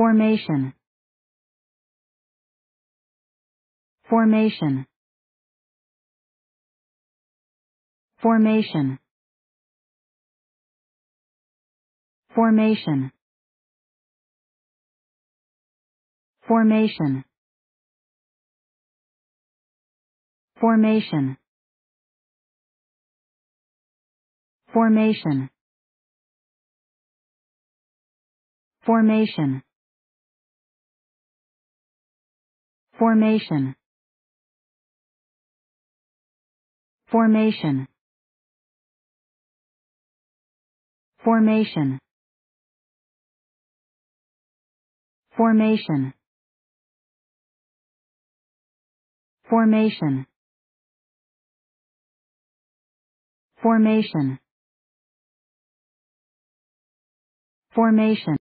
Formation. Formation. Formation. Formation. Formation. Formation. Formation. Formation. Formation. Formation. Formation. Formation. Formation. Formation. Formation.